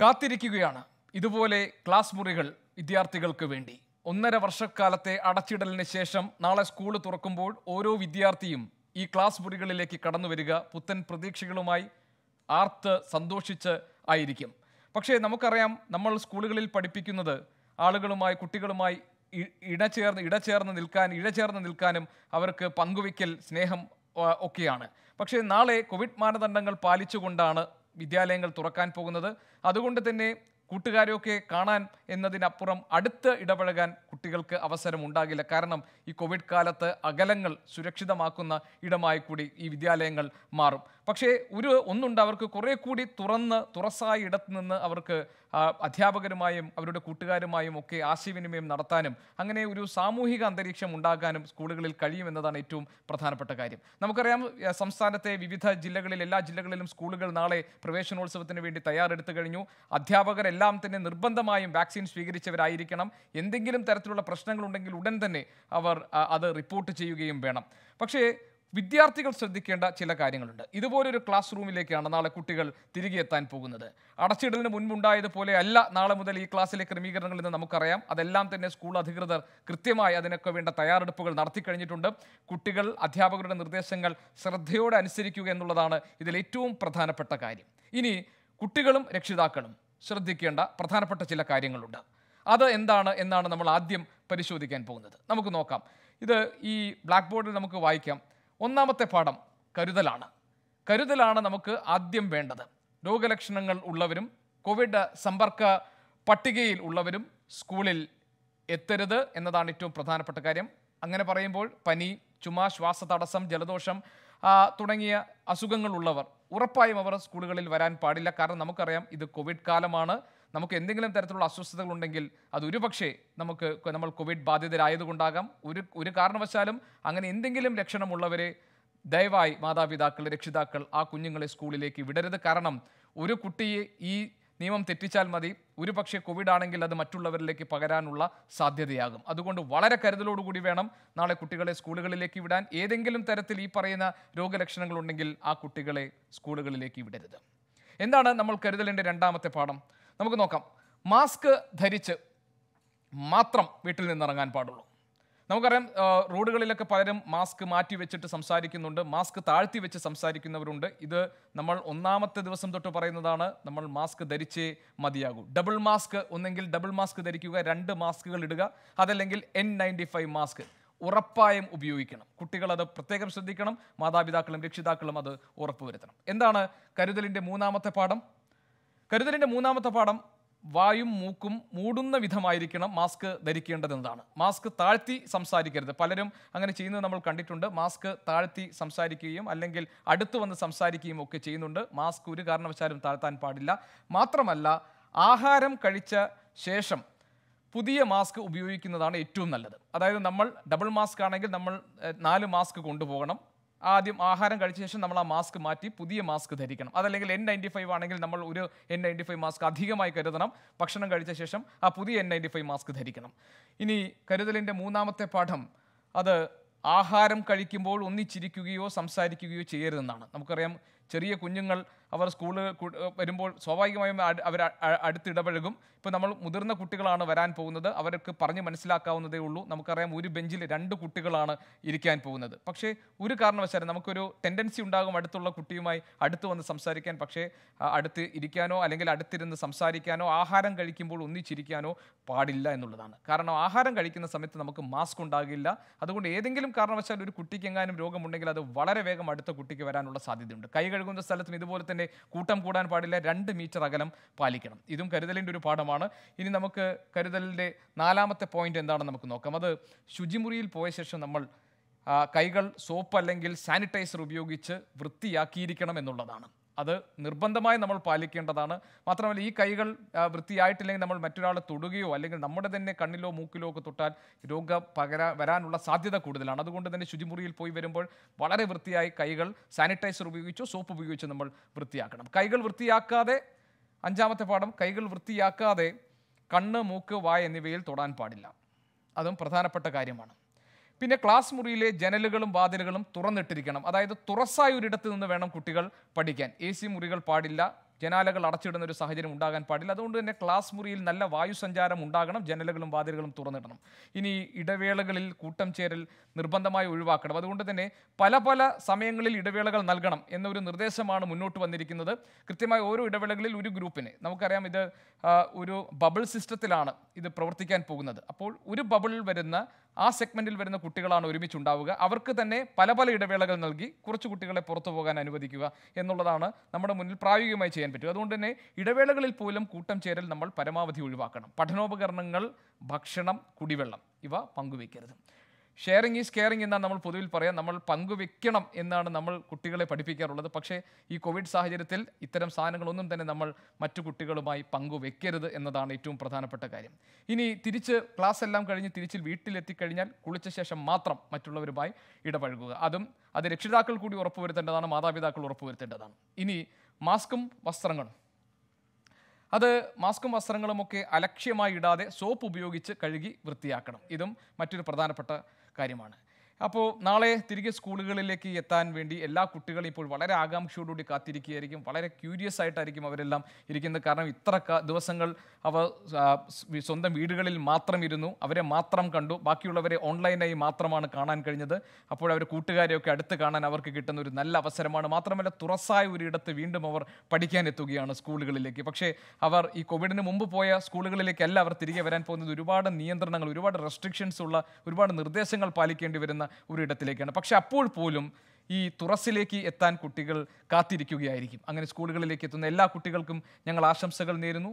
കാത്തിരിക്കുകയാണ് ഇതുപോലെ ക്ലാസ് മുറികൾ വിദ്യാർത്ഥികൾക്ക് വേണ്ടി ഒന്നര വർഷക്കാലത്തെ അടച്ചിടലിന് ശേഷം നാളെ സ്കൂൾ തുറക്കുമ്പോൾ ഓരോ വിദ്യാർത്ഥിയും ഈ ക്ലാസ് മുറികളിലേക്ക് കടന്നു വരിക പുത്തൻ പ്രതീക്ഷകളുമായി ആർത്ത് സന്തോഷിച്ച് ആയിരിക്കും പക്ഷേ നമുക്കറിയാം നമ്മൾ സ്കൂളുകളിൽ പഠിപ്പിക്കുന്നത് ആളുകളുമായി കുട്ടികളുമായി ഇടചേർന്ന് ഇടചേർന്ന് നിൽക്കാൻ ഇഴചേർന്ന് നിൽക്കാനും അവർക്ക് പങ്കുവയ്ക്കൽ സ്നേഹം ഒക്കെയാണ് പക്ഷേ നാളെ കോവിഡ് മാനദണ്ഡങ്ങൾ പാലിച്ചുകൊണ്ടാണ് വിദ്യാലയങ്ങൾ തുറക്കാൻ പോകുന്നത് അതുകൊണ്ട് തന്നെ കൂട്ടുകാരെയൊക്കെ കാണാൻ എന്നതിനപ്പുറം അടുത്ത് ഇടപഴകാൻ കുട്ടികൾക്ക് അവസരം ഉണ്ടാകില്ല കാരണം ഈ കോവിഡ് കാലത്ത് അകലങ്ങൾ സുരക്ഷിതമാക്കുന്ന ഇടമായി കൂടി ഈ വിദ്യാലയങ്ങൾ മാറും പക്ഷേ ഒരു ഒന്നുണ്ട് അവർക്ക് കുറേ കൂടി തുറന്ന് തുറസായ ഇടത്ത് നിന്ന് അവർക്ക് അധ്യാപകരുമായും അവരുടെ കൂട്ടുകാരുമായും ഒക്കെ ആശയവിനിമയം നടത്താനും അങ്ങനെ ഒരു സാമൂഹിക അന്തരീക്ഷം ഉണ്ടാകാനും സ്കൂളുകളിൽ കഴിയുമെന്നതാണ് ഏറ്റവും പ്രധാനപ്പെട്ട കാര്യം നമുക്കറിയാം സംസ്ഥാനത്തെ വിവിധ ജില്ലകളിൽ എല്ലാ ജില്ലകളിലും സ്കൂളുകൾ നാളെ പ്രവേശനോത്സവത്തിന് വേണ്ടി തയ്യാറെടുത്തു കഴിഞ്ഞു അധ്യാപകരെല്ലാം എല്ലാം തന്നെ നിർബന്ധമായും വാക്സിൻ സ്വീകരിച്ചവരായിരിക്കണം എന്തെങ്കിലും തരത്തിലുള്ള പ്രശ്നങ്ങളുണ്ടെങ്കിൽ ഉടൻ തന്നെ അവർ അത് റിപ്പോർട്ട് ചെയ്യുകയും വേണം പക്ഷേ വിദ്യാർത്ഥികൾ ശ്രദ്ധിക്കേണ്ട ചില കാര്യങ്ങളുണ്ട് ഇതുപോലൊരു ക്ലാസ് റൂമിലേക്കാണ് നാളെ കുട്ടികൾ തിരികെ എത്താൻ പോകുന്നത് അടച്ചിടലിന് മുൻപുണ്ടായതുപോലെ അല്ല നാളെ മുതൽ ഈ ക്ലാസ്സിലെ ക്രമീകരണങ്ങൾ എന്ന് നമുക്കറിയാം അതെല്ലാം തന്നെ സ്കൂൾ അധികൃതർ കൃത്യമായി അതിനൊക്കെ വേണ്ട തയ്യാറെടുപ്പുകൾ നടത്തി കഴിഞ്ഞിട്ടുണ്ട് കുട്ടികൾ അധ്യാപകരുടെ നിർദ്ദേശങ്ങൾ ശ്രദ്ധയോടെ അനുസരിക്കുക എന്നുള്ളതാണ് ഇതിൽ ഏറ്റവും പ്രധാനപ്പെട്ട കാര്യം ഇനി കുട്ടികളും രക്ഷിതാക്കളും ശ്രദ്ധിക്കേണ്ട പ്രധാനപ്പെട്ട ചില കാര്യങ്ങളുണ്ട് അത് എന്താണ് എന്നാണ് നമ്മൾ ആദ്യം പരിശോധിക്കാൻ പോകുന്നത് നമുക്ക് നോക്കാം ഇത് ഈ ബ്ലാക്ക് ബോർഡിൽ നമുക്ക് വായിക്കാം ഒന്നാമത്തെ പാഠം കരുതലാണ് കരുതലാണ് നമുക്ക് ആദ്യം വേണ്ടത് രോഗലക്ഷണങ്ങൾ ഉള്ളവരും കോവിഡ് സമ്പർക്ക പട്ടികയിൽ ഉള്ളവരും സ്കൂളിൽ എത്തരുത് എന്നതാണ് ഏറ്റവും പ്രധാനപ്പെട്ട കാര്യം അങ്ങനെ പറയുമ്പോൾ പനി ചുമ ശ്വാസതടസ്സം ജലദോഷം തുടങ്ങിയ അസുഖങ്ങളുള്ളവർ ഉറപ്പായും അവർ സ്കൂളുകളിൽ വരാൻ പാടില്ല കാരണം നമുക്കറിയാം ഇത് കോവിഡ് കാലമാണ് നമുക്ക് എന്തെങ്കിലും തരത്തിലുള്ള അസ്വസ്ഥതകൾ ഉണ്ടെങ്കിൽ അത് ഒരുപക്ഷെ നമുക്ക് നമ്മൾ കോവിഡ് ബാധിതരായതുകൊണ്ടാകാം ഒരു ഒരു കാരണവശാലും അങ്ങനെ എന്തെങ്കിലും ലക്ഷണമുള്ളവരെ ദയവായി മാതാപിതാക്കൾ രക്ഷിതാക്കൾ ആ കുഞ്ഞുങ്ങളെ സ്കൂളിലേക്ക് വിടരുത് കാരണം ഒരു കുട്ടിയെ ഈ നിയമം തെറ്റിച്ചാൽ മതി ഒരു പക്ഷേ കോവിഡ് ആണെങ്കിൽ അത് മറ്റുള്ളവരിലേക്ക് പകരാനുള്ള സാധ്യതയാകും അതുകൊണ്ട് വളരെ കരുതലോടുകൂടി വേണം നാളെ കുട്ടികളെ സ്കൂളുകളിലേക്ക് വിടാൻ ഏതെങ്കിലും തരത്തിൽ ഈ പറയുന്ന രോഗലക്ഷണങ്ങളുണ്ടെങ്കിൽ ആ കുട്ടികളെ സ്കൂളുകളിലേക്ക് വിടരുത് എന്താണ് നമ്മൾ കരുതലിൻ്റെ രണ്ടാമത്തെ പാഠം നമുക്ക് നോക്കാം മാസ്ക് ധരിച്ച് മാത്രം വീട്ടിൽ നിന്നിറങ്ങാൻ പാടുള്ളൂ നമുക്കറിയാം റോഡുകളിലൊക്കെ പലരും മാസ്ക് മാറ്റി വെച്ചിട്ട് സംസാരിക്കുന്നുണ്ട് മാസ്ക് താഴ്ത്തി വെച്ച് സംസാരിക്കുന്നവരുണ്ട് ഇത് നമ്മൾ ഒന്നാമത്തെ ദിവസം തൊട്ട് പറയുന്നതാണ് നമ്മൾ മാസ്ക് ധരിച്ചേ മതിയാകൂ ഡബിൾ മാസ്ക് ഒന്നെങ്കിൽ ഡബിൾ മാസ്ക് ധരിക്കുക രണ്ട് മാസ്കുകൾ ഇടുക അതല്ലെങ്കിൽ എൻ നയൻറ്റി ഫൈവ് മാസ്ക് ഉറപ്പായും ഉപയോഗിക്കണം കുട്ടികളത് പ്രത്യേകം ശ്രദ്ധിക്കണം മാതാപിതാക്കളും രക്ഷിതാക്കളും അത് ഉറപ്പുവരുത്തണം എന്താണ് കരുതലിൻ്റെ മൂന്നാമത്തെ പാഠം കരുതലിൻ്റെ മൂന്നാമത്തെ പാഠം വായും മൂക്കും മൂടുന്ന വിധമായിരിക്കണം മാസ്ക് ധരിക്കേണ്ടതെന്നതാണ് മാസ്ക് താഴ്ത്തി സംസാരിക്കരുത് പലരും അങ്ങനെ ചെയ്യുന്നത് നമ്മൾ കണ്ടിട്ടുണ്ട് മാസ്ക് താഴ്ത്തി സംസാരിക്കുകയും അല്ലെങ്കിൽ അടുത്തു വന്ന് സംസാരിക്കുകയും ഒക്കെ ചെയ്യുന്നുണ്ട് മാസ്ക് ഒരു കാരണവശാലും താഴ്ത്താൻ പാടില്ല മാത്രമല്ല ആഹാരം കഴിച്ച ശേഷം പുതിയ മാസ്ക് ഉപയോഗിക്കുന്നതാണ് ഏറ്റവും നല്ലത് അതായത് നമ്മൾ ഡബിൾ മാസ്ക് ആണെങ്കിൽ നമ്മൾ നാല് മാസ്ക് കൊണ്ടുപോകണം ആദ്യം ആഹാരം കഴിച്ച ശേഷം നമ്മൾ ആ മാസ്ക് മാറ്റി പുതിയ മാസ്ക് ധരിക്കണം അതല്ലെങ്കിൽ എൻ നയൻറ്റി ഫൈവ് ആണെങ്കിൽ നമ്മൾ ഒരു എൻ നയൻറ്റി ഫൈവ് മാസ്ക് അധികമായി കരുതണം ഭക്ഷണം കഴിച്ച ശേഷം ആ പുതിയ എൻ നയൻറ്റി ഫൈവ് മാസ്ക് ധരിക്കണം ഇനി കരുതലിൻ്റെ മൂന്നാമത്തെ പാഠം അത് ആഹാരം കഴിക്കുമ്പോൾ ഒന്നിച്ചിരിക്കുകയോ സംസാരിക്കുകയോ ചെയ്യരുതെന്നാണ് നമുക്കറിയാം ചെറിയ കുഞ്ഞുങ്ങൾ അവർ സ്കൂളിൽ വരുമ്പോൾ സ്വാഭാവികമായും അവർ അടുത്തിടപഴകും ഇപ്പോൾ നമ്മൾ മുതിർന്ന കുട്ടികളാണ് വരാൻ പോകുന്നത് അവർക്ക് പറഞ്ഞ് മനസ്സിലാക്കാവുന്നതേ ഉള്ളൂ നമുക്കറിയാം ഒരു ബെഞ്ചിൽ രണ്ട് കുട്ടികളാണ് ഇരിക്കാൻ പോകുന്നത് പക്ഷേ ഒരു കാരണവശാലും നമുക്കൊരു ടെൻഡൻസി ഉണ്ടാകും അടുത്തുള്ള കുട്ടിയുമായി അടുത്ത് വന്ന് സംസാരിക്കാൻ പക്ഷേ അടുത്ത് ഇരിക്കാനോ അല്ലെങ്കിൽ അടുത്തിരുന്ന് സംസാരിക്കാനോ ആഹാരം കഴിക്കുമ്പോൾ ഒന്നിച്ചിരിക്കാനോ പാടില്ല എന്നുള്ളതാണ് കാരണം ആഹാരം കഴിക്കുന്ന സമയത്ത് നമുക്ക് മാസ്ക് ഉണ്ടാകില്ല അതുകൊണ്ട് ഏതെങ്കിലും കാരണവശാൽ ഒരു കുട്ടിക്ക് എങ്ങാനും രോഗമുണ്ടെങ്കിൽ അത് വളരെ വേഗം അടുത്ത കുട്ടിക്ക് വരാനുള്ള സാധ്യതയുണ്ട് കൈകൾ കഴുകുന്ന സ്ഥലത്തും ഇതുപോലെ തന്നെ കൂട്ടം കൂടാൻ പാടില്ല രണ്ട് മീറ്റർ അകലം പാലിക്കണം ഇതും കരുതലിൻ്റെ ഒരു പാഠമാണ് ഇനി നമുക്ക് കരുതലിൻ്റെ നാലാമത്തെ പോയിന്റ് എന്താണെന്ന് നമുക്ക് നോക്കാം അത് ശുചിമുറിയിൽ പോയ ശേഷം നമ്മൾ കൈകൾ സോപ്പ് അല്ലെങ്കിൽ സാനിറ്റൈസർ ഉപയോഗിച്ച് വൃത്തിയാക്കിയിരിക്കണം എന്നുള്ളതാണ് അത് നിർബന്ധമായി നമ്മൾ പാലിക്കേണ്ടതാണ് മാത്രമല്ല ഈ കൈകൾ വൃത്തിയായിട്ടില്ലെങ്കിൽ നമ്മൾ മറ്റൊരാളെ തൊടുകയോ അല്ലെങ്കിൽ നമ്മുടെ തന്നെ കണ്ണിലോ മൂക്കിലോ ഒക്കെ തൊട്ടാൽ രോഗ പകരാ വരാനുള്ള സാധ്യത കൂടുതലാണ് അതുകൊണ്ട് തന്നെ ശുചിമുറിയിൽ പോയി വരുമ്പോൾ വളരെ വൃത്തിയായി കൈകൾ സാനിറ്റൈസർ ഉപയോഗിച്ചോ സോപ്പ് ഉപയോഗിച്ചോ നമ്മൾ വൃത്തിയാക്കണം കൈകൾ വൃത്തിയാക്കാതെ അഞ്ചാമത്തെ പാഠം കൈകൾ വൃത്തിയാക്കാതെ കണ്ണ് മൂക്ക് വായ എന്നിവയിൽ തൊടാൻ പാടില്ല അതും പ്രധാനപ്പെട്ട കാര്യമാണ് പിന്നെ ക്ലാസ് മുറിയിലെ ജനലുകളും വാതിലുകളും തുറന്നിട്ടിരിക്കണം അതായത് തുറസ്സായ ഒരിടത്ത് നിന്ന് വേണം കുട്ടികൾ പഠിക്കാൻ എ സി മുറികൾ പാടില്ല ജനാലകൾ അടച്ചിടുന്ന ഒരു സാഹചര്യം ഉണ്ടാകാൻ പാടില്ല അതുകൊണ്ട് തന്നെ ക്ലാസ് മുറിയിൽ നല്ല വായു സഞ്ചാരം ഉണ്ടാകണം ജനലുകളും വാതിലുകളും തുറന്നിടണം ഇനി ഇടവേളകളിൽ കൂട്ടം ചേരൽ നിർബന്ധമായി ഒഴിവാക്കണം അതുകൊണ്ട് തന്നെ പല പല സമയങ്ങളിൽ ഇടവേളകൾ നൽകണം എന്നൊരു നിർദ്ദേശമാണ് മുന്നോട്ട് വന്നിരിക്കുന്നത് കൃത്യമായി ഓരോ ഇടവേളകളിൽ ഒരു ഗ്രൂപ്പിന് നമുക്കറിയാം ഇത് ഒരു ബബിൾ സിസ്റ്റത്തിലാണ് ഇത് പ്രവർത്തിക്കാൻ പോകുന്നത് അപ്പോൾ ഒരു ബബിളിൽ വരുന്ന ആ സെഗ്മെന്റിൽ വരുന്ന കുട്ടികളാണ് ഒരുമിച്ച് ഉണ്ടാവുക അവർക്ക് തന്നെ പല പല ഇടവേളകൾ നൽകി കുറച്ച് കുട്ടികളെ പുറത്തു പോകാൻ അനുവദിക്കുക എന്നുള്ളതാണ് നമ്മുടെ മുന്നിൽ പ്രായോഗികമായി ചെയ്യാൻ പറ്റും അതുകൊണ്ട് തന്നെ ഇടവേളകളിൽ പോലും കൂട്ടം ചേരൽ നമ്മൾ പരമാവധി ഒഴിവാക്കണം പഠനോപകരണങ്ങൾ ഭക്ഷണം കുടിവെള്ളം ഇവ പങ്കുവയ്ക്കരുത് ഷെയറിങ് ഈസ് കെയറിങ് എന്നാണ് നമ്മൾ പൊതുവിൽ പറയാം നമ്മൾ പങ്കുവെക്കണം എന്നാണ് നമ്മൾ കുട്ടികളെ പഠിപ്പിക്കാറുള്ളത് പക്ഷേ ഈ കോവിഡ് സാഹചര്യത്തിൽ ഇത്തരം സാധനങ്ങളൊന്നും തന്നെ നമ്മൾ മറ്റു കുട്ടികളുമായി പങ്കുവെക്കരുത് എന്നതാണ് ഏറ്റവും പ്രധാനപ്പെട്ട കാര്യം ഇനി തിരിച്ച് ക്ലാസ് എല്ലാം കഴിഞ്ഞ് തിരിച്ച് വീട്ടിലെത്തിക്കഴിഞ്ഞാൽ കുളിച്ച ശേഷം മാത്രം മറ്റുള്ളവരുമായി ഇടപഴകുക അതും അത് രക്ഷിതാക്കൾ കൂടി ഉറപ്പുവരുത്തേണ്ടതാണ് മാതാപിതാക്കൾ ഉറപ്പുവരുത്തേണ്ടതാണ് ഇനി മാസ്കും വസ്ത്രങ്ങളും അത് മാസ്കും വസ്ത്രങ്ങളുമൊക്കെ അലക്ഷ്യമായി ഇടാതെ സോപ്പ് ഉപയോഗിച്ച് കഴുകി വൃത്തിയാക്കണം ഇതും മറ്റൊരു പ്രധാനപ്പെട്ട കാര്യമാണ് അപ്പോൾ നാളെ തിരികെ സ്കൂളുകളിലേക്ക് എത്താൻ വേണ്ടി എല്ലാ കുട്ടികളും ഇപ്പോൾ വളരെ ആകാംക്ഷയോടുകൂടി കാത്തിരിക്കുകയായിരിക്കും വളരെ ക്യൂരിയസ് ആയിട്ടായിരിക്കും അവരെല്ലാം ഇരിക്കുന്നത് കാരണം ഇത്ര ദിവസങ്ങൾ അവർ സ്വന്തം വീടുകളിൽ മാത്രം ഇരുന്നു അവരെ മാത്രം കണ്ടു ബാക്കിയുള്ളവരെ ഓൺലൈനായി മാത്രമാണ് കാണാൻ കഴിഞ്ഞത് അപ്പോൾ അവർ കൂട്ടുകാരെയൊക്കെ അടുത്ത് കാണാൻ അവർക്ക് കിട്ടുന്ന ഒരു നല്ല അവസരമാണ് മാത്രമല്ല തുറസായ ഒരിടത്ത് വീണ്ടും അവർ പഠിക്കാൻ എത്തുകയാണ് സ്കൂളുകളിലേക്ക് പക്ഷേ അവർ ഈ കോവിഡിന് മുമ്പ് പോയ സ്കൂളുകളിലേക്കല്ല അവർ തിരികെ വരാൻ പോകുന്നത് ഒരുപാട് നിയന്ത്രണങ്ങൾ ഒരുപാട് റെസ്ട്രിക്ഷൻസ് ഉള്ള ഒരുപാട് നിർദ്ദേശങ്ങൾ പാലിക്കേണ്ടി വരുന്ന ഒരിടത്തിലേക്കാണ് പക്ഷെ അപ്പോൾ പോലും ഈ തുറസിലേക്ക് എത്താൻ കുട്ടികൾ കാത്തിരിക്കുകയായിരിക്കും അങ്ങനെ സ്കൂളുകളിലേക്ക് എത്തുന്ന എല്ലാ കുട്ടികൾക്കും ഞങ്ങൾ ആശംസകൾ നേരുന്നു